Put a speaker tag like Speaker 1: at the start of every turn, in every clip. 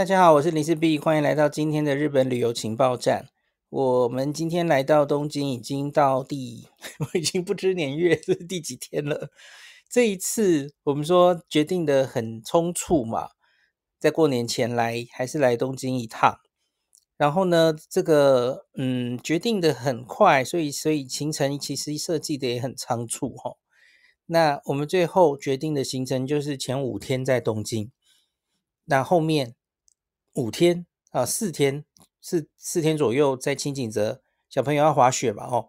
Speaker 1: 大家好，我是林思碧，欢迎来到今天的日本旅游情报站。我们今天来到东京，已经到第，我已经不知年月这是第几天了。这一次我们说决定的很匆促嘛，在过年前来还是来东京一趟。然后呢，这个嗯，决定的很快，所以所以行程其实设计的也很仓促哈。那我们最后决定的行程就是前五天在东京，那后面。五天啊，四天四四天左右，在清景泽小朋友要滑雪嘛？哦，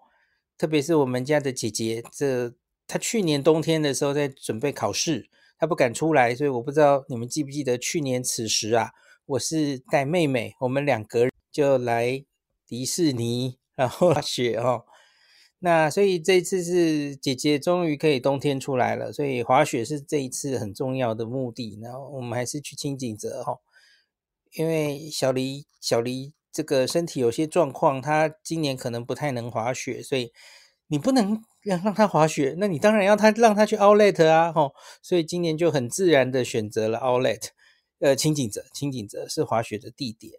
Speaker 1: 特别是我们家的姐姐，这她去年冬天的时候在准备考试，她不敢出来，所以我不知道你们记不记得去年此时啊，我是带妹妹，我们两个人就来迪士尼然后 滑雪哦。那所以这次是姐姐终于可以冬天出来了，所以滑雪是这一次很重要的目的。然后我们还是去清景泽哈。因为小黎小黎这个身体有些状况，他今年可能不太能滑雪，所以你不能让让他滑雪，那你当然要他让他去 Outlet 啊，吼，所以今年就很自然的选择了 Outlet，呃，清景泽清景泽是滑雪的地点，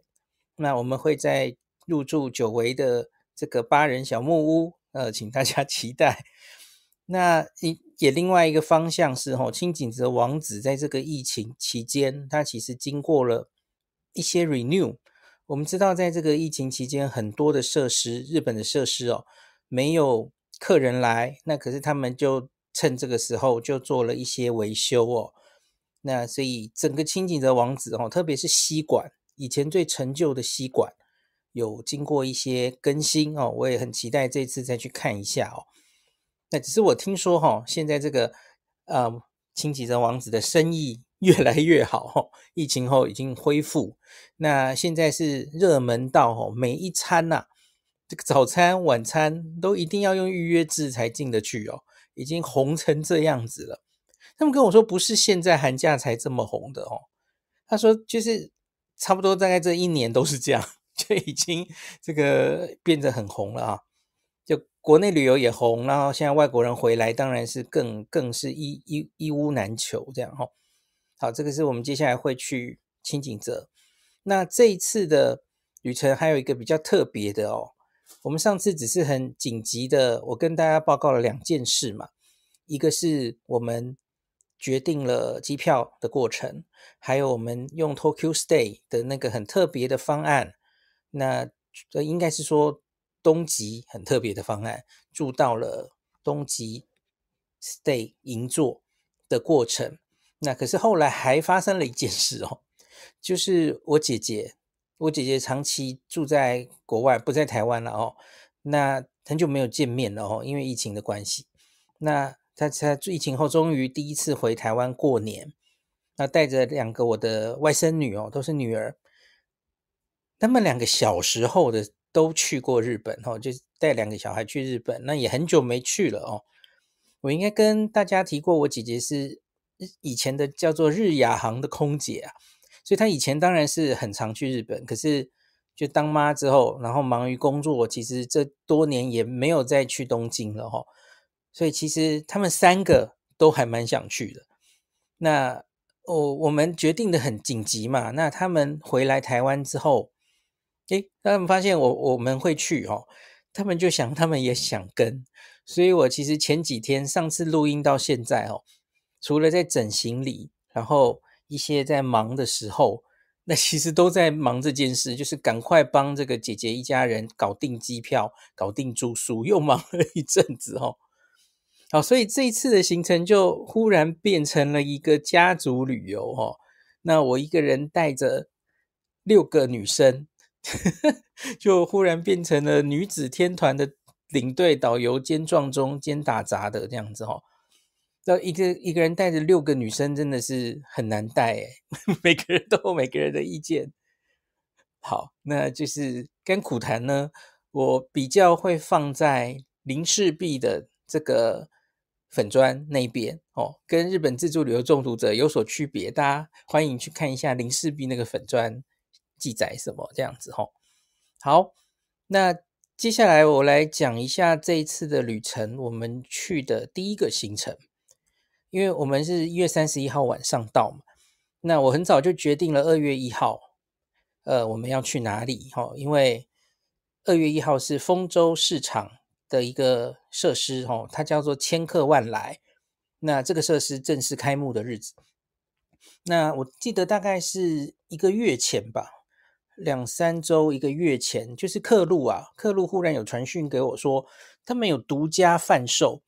Speaker 1: 那我们会在入住久违的这个八人小木屋，呃，请大家 期待。那也也另外一个方向是吼，清景泽王子在这个疫情期间，他其实经过了。一些 renew，我们知道在这个疫情期间，很多的设施，日本的设施哦，没有客人来，那可是他们就趁这个时候就做了一些维修哦。那所以整个清吉泽王子哦，特别是吸管，以前最陈旧的吸管，有经过一些更新哦。我也很期待这次再去看一下哦。那只是我听说哈，现在这个呃清吉泽王子的生意。越来越好，疫情后已经恢复。那现在是热门到吼，每一餐呐，这个早餐、晚餐都一定要用预约制才进得去哦。已经红成这样子了。他们跟我说，不是现在寒假才这么红的哦。他说，就是差不多大概这一年都是这样，就已经这个变得很红了啊。就国内旅游也红，然后现在外国人回来，当然是更更是一一一屋难求这样哈。好，这个是我们接下来会去清井泽。那这一次的旅程还有一个比较特别的哦，我们上次只是很紧急的，我跟大家报告了两件事嘛，一个是我们决定了机票的过程，还有我们用 Tokyo Stay 的那个很特别的方案，那这应该是说东极很特别的方案，住到了东极 Stay 银座的过程。那可是后来还发生了一件事哦，就是我姐姐，我姐姐长期住在国外，不在台湾了哦。那很久没有见面了哦，因为疫情的关系。那她她疫情后终于第一次回台湾过年，那带着两个我的外甥女哦，都是女儿，他们两个小时候的都去过日本哦，就带两个小孩去日本，那也很久没去了哦。我应该跟大家提过，我姐姐是。以前的叫做日雅航的空姐啊，所以她以前当然是很常去日本，可是就当妈之后，然后忙于工作，其实这多年也没有再去东京了哈。所以其实他们三个都还蛮想去的。那我我们决定的很紧急嘛，那他们回来台湾之后，诶，他们发现我我们会去哦，他们就想他们也想跟，所以我其实前几天上次录音到现在哦。除了在整形里，然后一些在忙的时候，那其实都在忙这件事，就是赶快帮这个姐姐一家人搞定机票、搞定住宿，又忙了一阵子哈。好，所以这一次的行程就忽然变成了一个家族旅游哈。那我一个人带着六个女生，就忽然变成了女子天团的领队、导游兼撞中兼打杂的这样子哈。那一个一个人带着六个女生真的是很难带，诶，每个人都有每个人的意见。好，那就是跟苦谈呢，我比较会放在林氏璧的这个粉砖那边哦，跟日本自助旅游中毒者有所区别，大家欢迎去看一下林氏璧那个粉砖记载什么这样子哦。好，那接下来我来讲一下这一次的旅程，我们去的第一个行程。因为我们是一月三十一号晚上到嘛，那我很早就决定了二月一号，呃，我们要去哪里哈？因为二月一号是丰州市场的一个设施哦，它叫做千客万来，那这个设施正式开幕的日子。那我记得大概是一个月前吧，两三周一个月前，就是客路啊，客路忽然有传讯给我说，他们有独家贩售。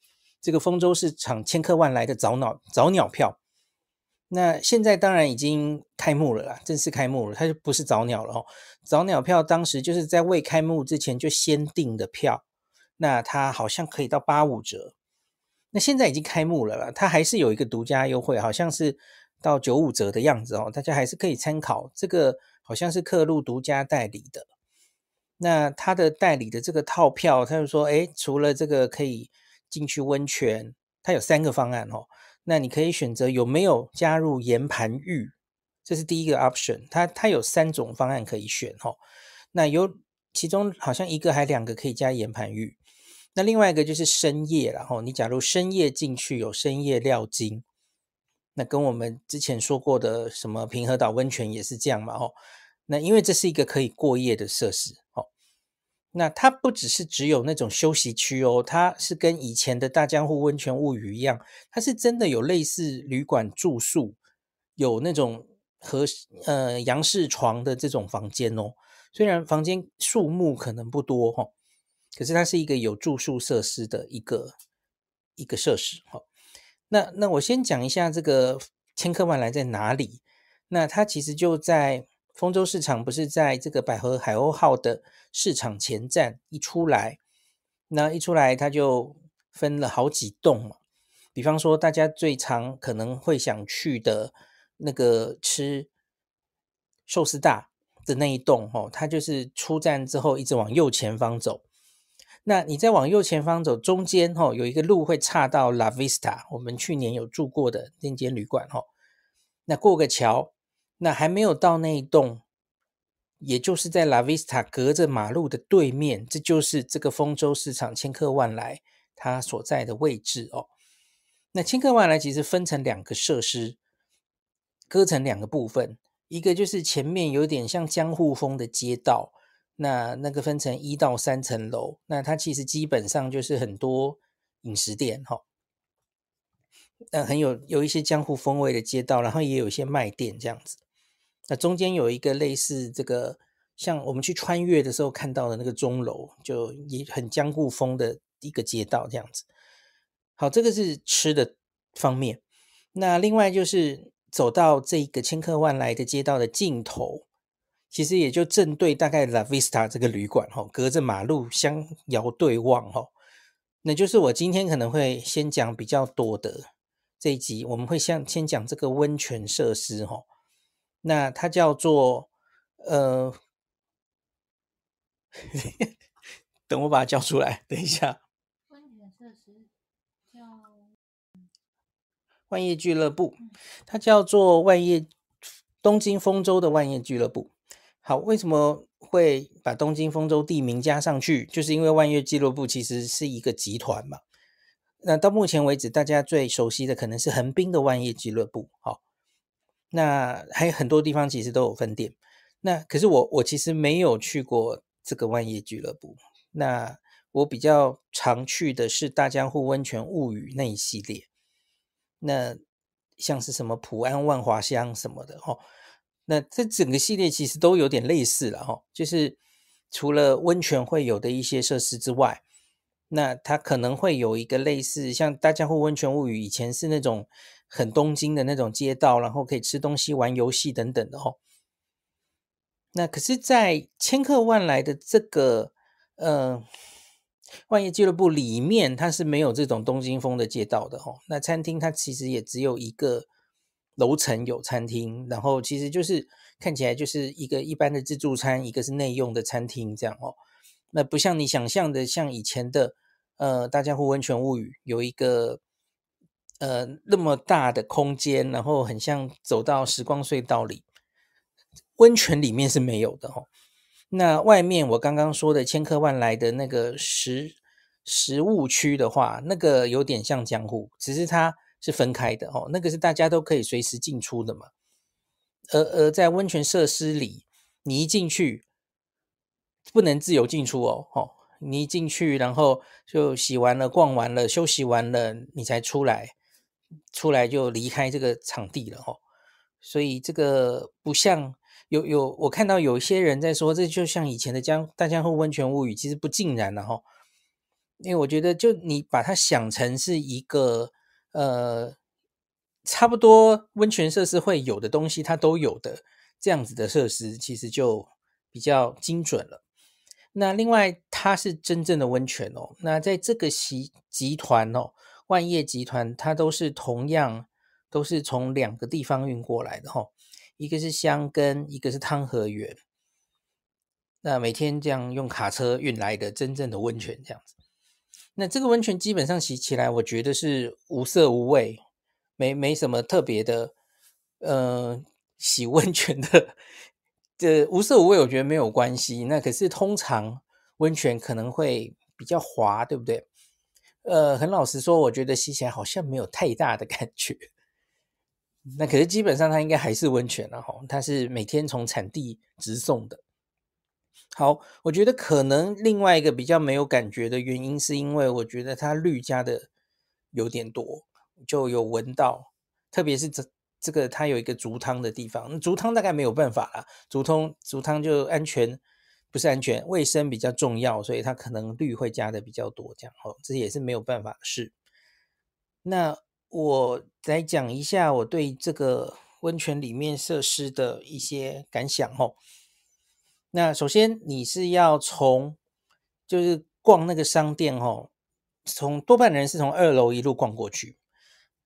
Speaker 1: 这个丰州是场千客万来的早鸟早鸟票，那现在当然已经开幕了啦，正式开幕了，它就不是早鸟了哦。早鸟票当时就是在未开幕之前就先订的票，那它好像可以到八五折。那现在已经开幕了啦，它还是有一个独家优惠，好像是到九五折的样子哦。大家还是可以参考这个，好像是客路独家代理的。那他的代理的这个套票，他就说，哎，除了这个可以。进去温泉，它有三个方案哦。那你可以选择有没有加入盐盘浴，这是第一个 option。它它有三种方案可以选哦。那有其中好像一个还两个可以加盐盘浴。那另外一个就是深夜，然后你假如深夜进去有深夜料金，那跟我们之前说过的什么平和岛温泉也是这样嘛哦。那因为这是一个可以过夜的设施。那它不只是只有那种休息区哦，它是跟以前的大江户温泉物语一样，它是真的有类似旅馆住宿，有那种和呃洋式床的这种房间哦。虽然房间数目可能不多哈，可是它是一个有住宿设施的一个一个设施哈。那那我先讲一下这个千客万来在哪里，那它其实就在。丰州市场不是在这个百合海鸥号的市场前站一出来，那一出来它就分了好几栋嘛。比方说，大家最常可能会想去的那个吃寿司大的那一栋哦，它就是出站之后一直往右前方走。那你再往右前方走，中间哦有一个路会岔到 La Vista，我们去年有住过的那间旅馆哦。那过个桥。那还没有到那一栋，也就是在 La Vista 隔着马路的对面，这就是这个丰州市场千客万来它所在的位置哦。那千客万来其实分成两个设施，割成两个部分，一个就是前面有点像江户风的街道，那那个分成一到三层楼，那它其实基本上就是很多饮食店哈，那很有有一些江户风味的街道，然后也有一些卖店这样子。那中间有一个类似这个，像我们去穿越的时候看到的那个钟楼，就也很江户风的一个街道这样子。好，这个是吃的方面。那另外就是走到这个千客万来的街道的尽头，其实也就正对大概 La Vista 这个旅馆哈，隔着马路相遥对望哈。那就是我今天可能会先讲比较多的这一集，我们会先先讲这个温泉设施哈。那它叫做，呃，等我把它叫出来，等一下。万叶俱乐部，它叫做万叶东京丰州的万叶俱乐部。好，为什么会把东京丰州地名加上去？就是因为万叶俱乐部其实是一个集团嘛。那到目前为止，大家最熟悉的可能是横滨的万叶俱乐部。好。那还有很多地方其实都有分店，那可是我我其实没有去过这个万叶俱乐部，那我比较常去的是大江户温泉物语那一系列，那像是什么普安万华乡什么的哦，那这整个系列其实都有点类似了哦，就是除了温泉会有的一些设施之外，那它可能会有一个类似像大江户温泉物语以前是那种。很东京的那种街道，然后可以吃东西、玩游戏等等的哦。那可是，在千客万来的这个呃万叶俱乐部里面，它是没有这种东京风的街道的哦。那餐厅它其实也只有一个楼层有餐厅，然后其实就是看起来就是一个一般的自助餐，一个是内用的餐厅这样哦。那不像你想象的，像以前的呃大家户温泉物语有一个。呃，那么大的空间，然后很像走到时光隧道里，温泉里面是没有的哈。那外面我刚刚说的千客万来的那个食食物区的话，那个有点像江户，只是它是分开的哦。那个是大家都可以随时进出的嘛。而而在温泉设施里，你一进去不能自由进出哦。哦，你一进去，然后就洗完了、逛完了、休息完了，你才出来。出来就离开这个场地了哈，所以这个不像有有我看到有一些人在说，这就像以前的江大江户温泉物语，其实不尽然的哈。因为我觉得，就你把它想成是一个呃差不多温泉设施会有的东西，它都有的这样子的设施，其实就比较精准了。那另外，它是真正的温泉哦。那在这个集集团哦。万业集团，它都是同样都是从两个地方运过来的哈，一个是香根，一个是汤和园。那每天这样用卡车运来的真正的温泉，这样子。那这个温泉基本上洗起来，我觉得是无色无味，没没什么特别的。嗯，洗温泉的这无色无味，我觉得没有关系。那可是通常温泉可能会比较滑，对不对？呃，很老实说，我觉得吸起来好像没有太大的感觉。那可是基本上它应该还是温泉了哈，它是每天从产地直送的。好，我觉得可能另外一个比较没有感觉的原因，是因为我觉得它绿加的有点多，就有闻到。特别是这这个它有一个足汤的地方，足汤大概没有办法啦，竹汤竹汤就安全。不是安全，卫生比较重要，所以它可能氯会加的比较多，这样哦，这也是没有办法的事。那我来讲一下我对这个温泉里面设施的一些感想哦。那首先你是要从，就是逛那个商店哦，从多半人是从二楼一路逛过去，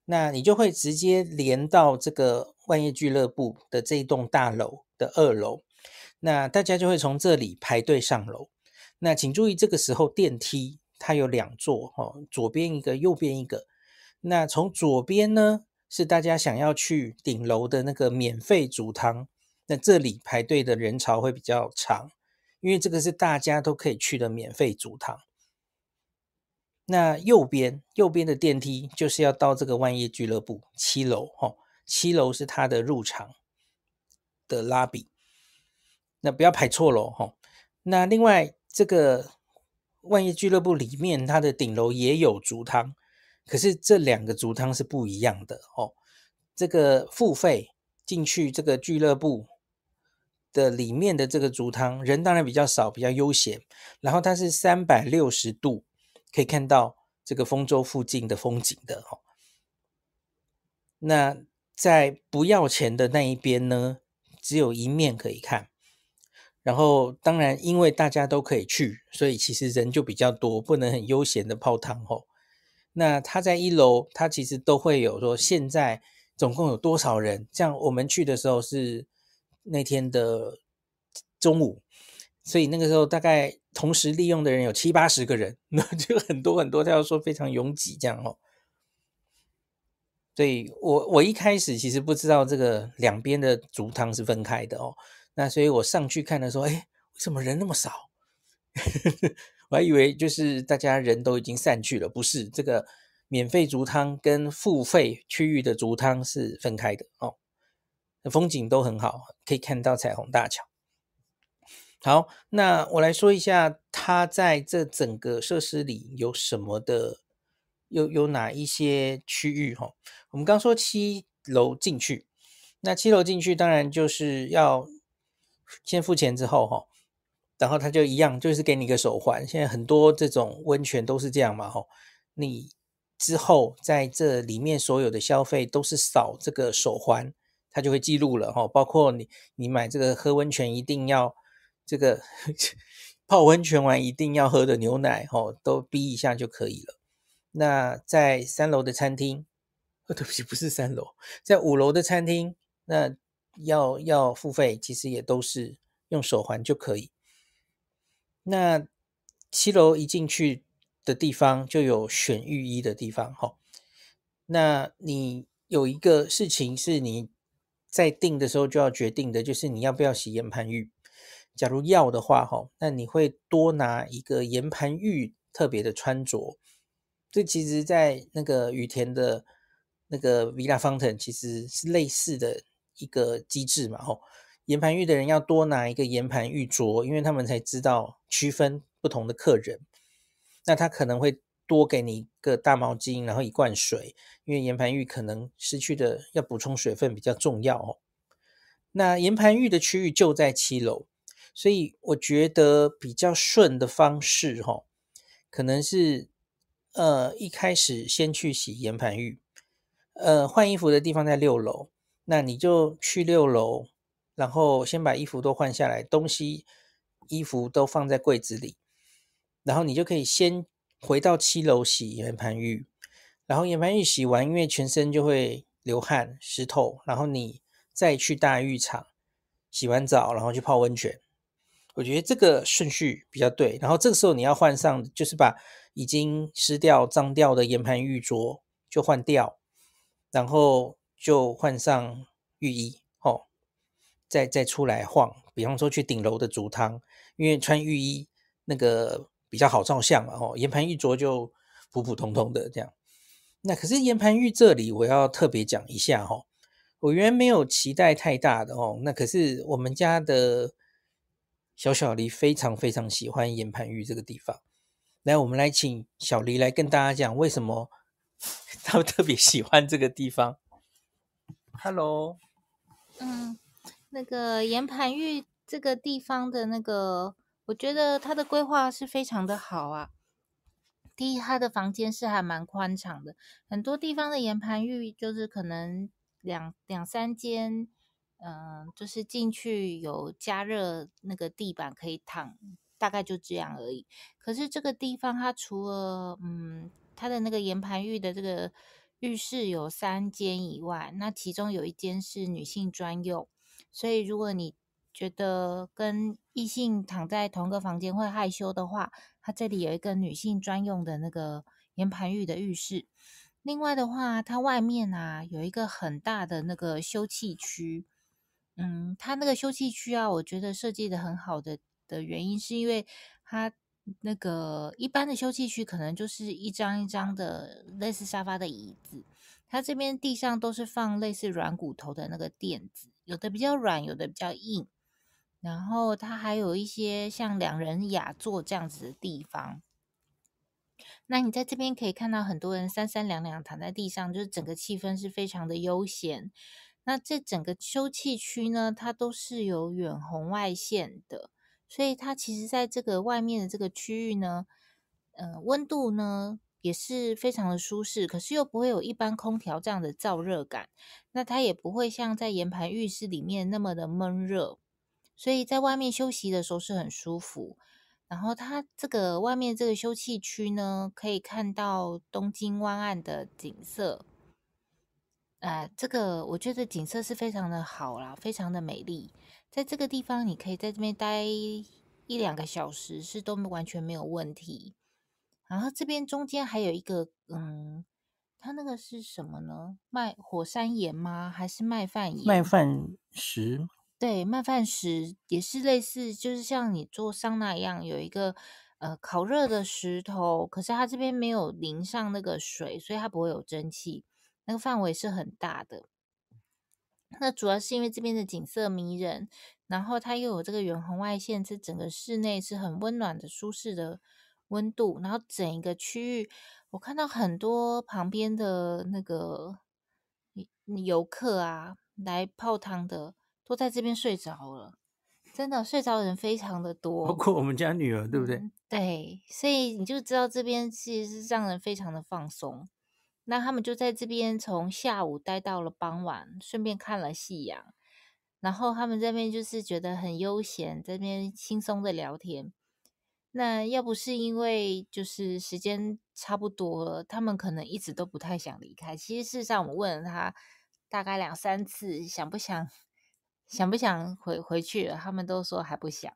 Speaker 1: 那你就会直接连到这个万叶俱乐部的这一栋大楼的二楼。那大家就会从这里排队上楼。那请注意，这个时候电梯它有两座，哦，左边一个，右边一个。那从左边呢，是大家想要去顶楼的那个免费煮汤。那这里排队的人潮会比较长，因为这个是大家都可以去的免费煮汤。那右边，右边的电梯就是要到这个万叶俱乐部七楼，哦，七楼是它的入场的拉比。那不要排错喽，吼。那另外这个万叶俱乐部里面，它的顶楼也有竹汤，可是这两个竹汤是不一样的哦。这个付费进去这个俱乐部的里面的这个竹汤，人当然比较少，比较悠闲。然后它是三百六十度可以看到这个丰州附近的风景的，吼。那在不要钱的那一边呢，只有一面可以看。然后，当然，因为大家都可以去，所以其实人就比较多，不能很悠闲的泡汤哦。那他在一楼，他其实都会有说，现在总共有多少人？像我们去的时候是那天的中午，所以那个时候大概同时利用的人有七八十个人，那就很多很多，他要说非常拥挤这样哦。所以我我一开始其实不知道这个两边的煮汤是分开的哦。那所以，我上去看的时候，哎，为什么人那么少？我还以为就是大家人都已经散去了，不是？这个免费竹汤跟付费区域的竹汤是分开的哦。风景都很好，可以看到彩虹大桥。好，那我来说一下，它在这整个设施里有什么的，有有哪一些区域哈？我们刚说七楼进去，那七楼进去当然就是要。先付钱之后哈，然后他就一样，就是给你一个手环。现在很多这种温泉都是这样嘛哈，你之后在这里面所有的消费都是扫这个手环，它就会记录了哈。包括你你买这个喝温泉一定要这个 泡温泉完一定要喝的牛奶哈，都逼一下就可以了。那在三楼的餐厅，对不起，不是三楼，在五楼的餐厅那。要要付费，其实也都是用手环就可以。那七楼一进去的地方就有选浴衣的地方，哈。那你有一个事情是你在定的时候就要决定的，就是你要不要洗盐盘浴。假如要的话，哈，那你会多拿一个盐盘浴特别的穿着。这其实，在那个雨田的那个 Villa Fountain 其实是类似的。一个机制嘛，吼，盐盘浴的人要多拿一个盐盘浴桌，因为他们才知道区分不同的客人。那他可能会多给你一个大毛巾，然后一罐水，因为盐盘浴可能失去的要补充水分比较重要哦。那盐盘浴的区域就在七楼，所以我觉得比较顺的方式，吼，可能是呃一开始先去洗盐盘浴，呃换衣服的地方在六楼。那你就去六楼，然后先把衣服都换下来，东西、衣服都放在柜子里，然后你就可以先回到七楼洗圆盘浴，然后圆盘浴洗完，因为全身就会流汗湿透，然后你再去大浴场洗完澡，然后去泡温泉。我觉得这个顺序比较对，然后这个时候你要换上，就是把已经湿掉、脏掉的盐盘浴着就换掉，然后。就换上浴衣哦，再再出来晃，比方说去顶楼的竹汤，因为穿浴衣那个比较好照相嘛。哦，盐盘玉镯就普普通通的这样。那可是盐盘玉这里，我要特别讲一下哦。我原来没有期待太大的哦。那可是我们家的小小黎非常非常喜欢盐盘玉这个地方。来，我们来请小黎来跟大家讲为什么 他们特别喜欢这个地方。Hello，
Speaker 2: 嗯，那个岩盘浴这个地方的那个，我觉得它的规划是非常的好啊。第一，它的房间是还蛮宽敞的。很多地方的岩盘浴就是可能两两三间，嗯，就是进去有加热那个地板可以躺，大概就这样而已。可是这个地方它除了嗯，它的那个岩盘浴的这个。浴室有三间以外，那其中有一间是女性专用，所以如果你觉得跟异性躺在同个房间会害羞的话，它这里有一个女性专用的那个岩盘浴的浴室。另外的话，它外面啊有一个很大的那个休憩区，嗯，它那个休憩区啊，我觉得设计的很好的的原因是因为它。那个一般的休憩区可能就是一张一张的类似沙发的椅子，它这边地上都是放类似软骨头的那个垫子，有的比较软，有的比较硬。然后它还有一些像两人雅座这样子的地方。那你在这边可以看到很多人三三两两躺在地上，就是整个气氛是非常的悠闲。那这整个休憩区呢，它都是有远红外线的。所以它其实在这个外面的这个区域呢，呃，温度呢也是非常的舒适，可是又不会有一般空调这样的燥热感，那它也不会像在岩盘浴室里面那么的闷热，所以在外面休息的时候是很舒服。然后它这个外面这个休憩区呢，可以看到东京湾岸的景色，呃，这个我觉得景色是非常的好啦，非常的美丽。在这个地方，你可以在这边待一两个小时，是都完全没有问题。然后这边中间还有一个，嗯，它那个是什么呢？卖火山岩吗？还是卖饭岩？卖
Speaker 1: 饭石。
Speaker 2: 对，卖饭石也是类似，就是像你做桑拿一样，有一个呃烤热的石头，可是它这边没有淋上那个水，所以它不会有蒸汽。那个范围是很大的。那主要是因为这边的景色迷人，然后它又有这个远红外线，这整个室内是很温暖的、舒适的温度。然后整一个区域，我看到很多旁边的那个游客啊，来泡汤的都在这边睡着了，真的睡着的人非常的多，包括
Speaker 1: 我们家女儿，对不对？
Speaker 2: 对，所以你就知道这边其实是让人非常的放松。那他们就在这边从下午待到了傍晚，顺便看了夕阳。然后他们这边就是觉得很悠闲，这边轻松的聊天。那要不是因为就是时间差不多了，他们可能一直都不太想离开。其实事实上，我问了他大概两三次，想不想想不想回回去了，他们都说还不想。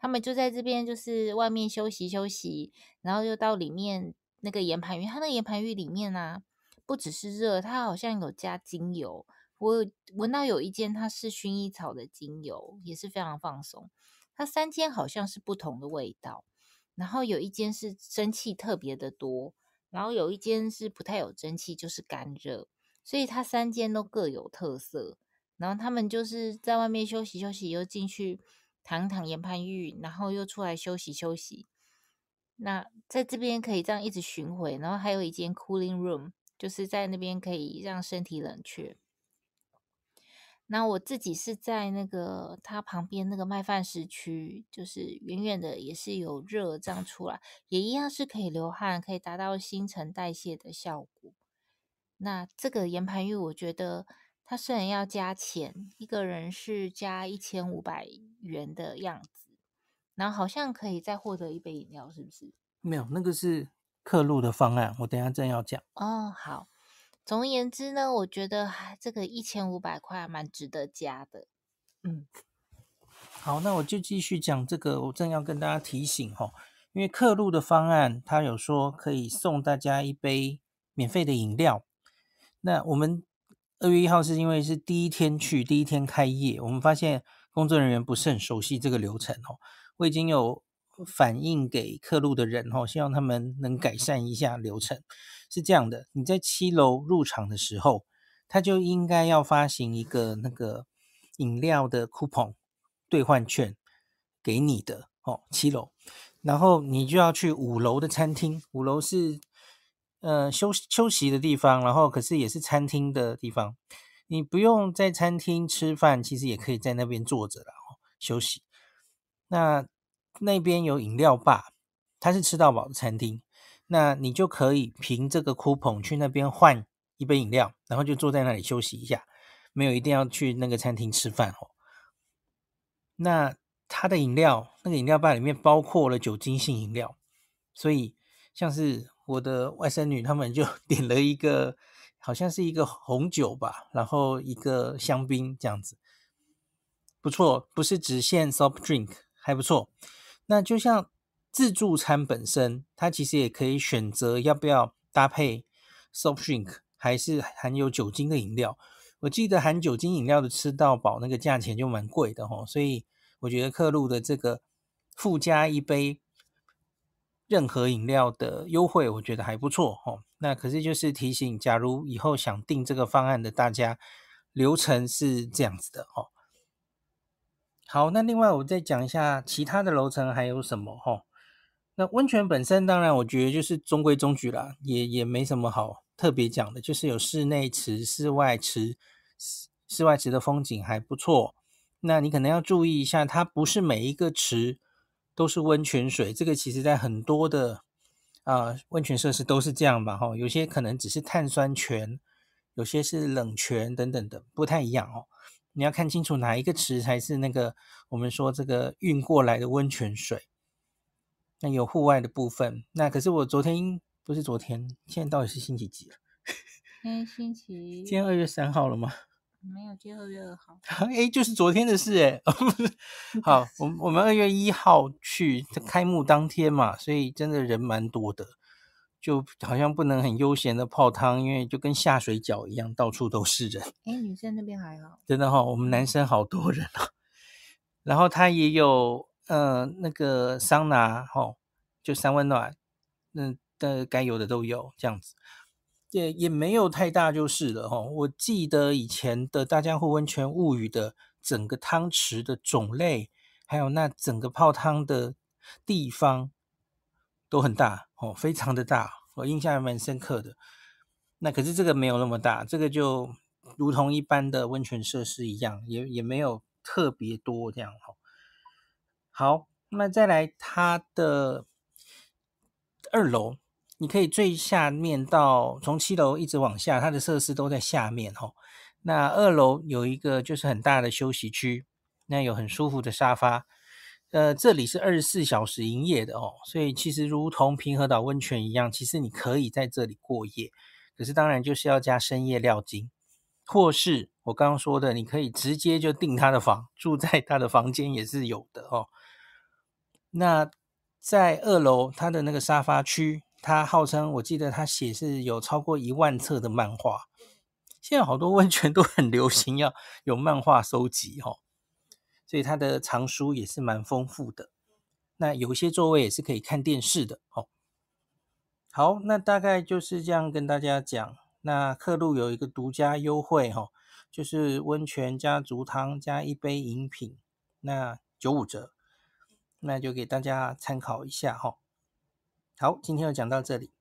Speaker 2: 他们就在这边就是外面休息休息，然后又到里面。那个盐盘浴，它那个盐盘浴里面啊，不只是热，它好像有加精油。我闻到有一间它是薰衣草的精油，也是非常放松。它三间好像是不同的味道，然后有一间是蒸汽特别的多，然后有一间是不太有蒸汽，就是干热。所以它三间都各有特色。然后他们就是在外面休息休息，又进去躺躺盐盘浴，然后又出来休息休息。那在这边可以这样一直巡回，然后还有一间 cooling room，就是在那边可以让身体冷却。那我自己是在那个它旁边那个麦饭石区，就是远远的也是有热这样出来，也一样是可以流汗，可以达到新陈代谢的效果。那这个岩盘浴，我觉得它虽然要加钱，一个人是加一千五百元的样子。然后好像可以再获得一杯饮料，是不是？
Speaker 1: 没有，那个是刻录的方案。我等下正要讲。
Speaker 2: 哦，好。总而言之呢，我觉得这个一千五百块蛮值得加的。嗯，
Speaker 1: 好，那我就继续讲这个。我正要跟大家提醒哈，因为刻录的方案，他有说可以送大家一杯免费的饮料。那我们二月一号是因为是第一天去，第一天开业，我们发现工作人员不是很熟悉这个流程哦。我已经有反映给客路的人哦，希望他们能改善一下流程。是这样的，你在七楼入场的时候，他就应该要发行一个那个饮料的 coupon 兑换券给你的哦。七楼，然后你就要去五楼的餐厅。五楼是呃休休息的地方，然后可是也是餐厅的地方。你不用在餐厅吃饭，其实也可以在那边坐着了休息。那那边有饮料吧，它是吃到饱的餐厅，那你就可以凭这个 coupon 去那边换一杯饮料，然后就坐在那里休息一下，没有一定要去那个餐厅吃饭哦。那它的饮料，那个饮料吧里面包括了酒精性饮料，所以像是我的外甥女他们就 点了一个，好像是一个红酒吧，然后一个香槟这样子，不错，不是只限 soft drink。还不错，那就像自助餐本身，它其实也可以选择要不要搭配 soft drink，还是含有酒精的饮料。我记得含酒精饮料的吃到饱那个价钱就蛮贵的吼，所以我觉得客路的这个附加一杯任何饮料的优惠，我觉得还不错吼。那可是就是提醒，假如以后想订这个方案的大家，流程是这样子的哦。好，那另外我再讲一下其他的楼层还有什么哈。那温泉本身，当然我觉得就是中规中矩啦，也也没什么好特别讲的，就是有室内池、室外池，室室外池的风景还不错。那你可能要注意一下，它不是每一个池都是温泉水，这个其实在很多的啊温泉设施都是这样吧哈。有些可能只是碳酸泉，有些是冷泉等等的，不太一样哦。你要看清楚哪一个池才是那个我们说这个运过来的温泉水。那有户外的部分。那可是我昨天不是昨天，现在到底是星期几了？
Speaker 2: 今天星 期。今天
Speaker 1: 二月三号了吗？
Speaker 2: 没有，今天二月二号。
Speaker 1: 哎，就是昨天的事哎。好，我我们二月一号去，开幕当天嘛，所以真的人蛮多的。就好像不能很悠闲的泡汤，因为就跟下水饺一样，到处都是人。
Speaker 2: 哎，女生那边还好，
Speaker 1: 真的哈，我们男生好多人啊。然后它也有，呃，那个桑拿哈，就三温暖，那的该有的都有这样子，也也没有太大就是了哈。我记得以前的《大江户温泉物语》的整个汤池的种类，还有那整个泡汤的地方。都很大，哦，非常的大，我印象还蛮深刻的。那可是这个没有那么大，这个就如同一般的温泉设施一样，也也没有特别多这样哦。好，那再来它的二楼，你可以最下面到从七楼一直往下，它的设施都在下面哈。那二楼有一个就是很大的休息区，那有很舒服的沙发。呃，这里是二十四小时营业的哦，所以其实如同平和岛温泉一样，其实你可以在这里过夜，可是当然就是要加深夜料金，或是我刚刚说的，你可以直接就订他的房，住在他的房间也是有的哦。那在二楼他的那个沙发区，他号称我记得他写是有超过一万册的漫画，现在好多温泉都很流行要有漫画收集哦。所以它的藏书也是蛮丰富的，那有一些座位也是可以看电视的，哦。好，那大概就是这样跟大家讲。那客路有一个独家优惠哈，就是温泉加足汤加一杯饮品，那九五折，那就给大家参考一下哈。好，今天就讲到这里。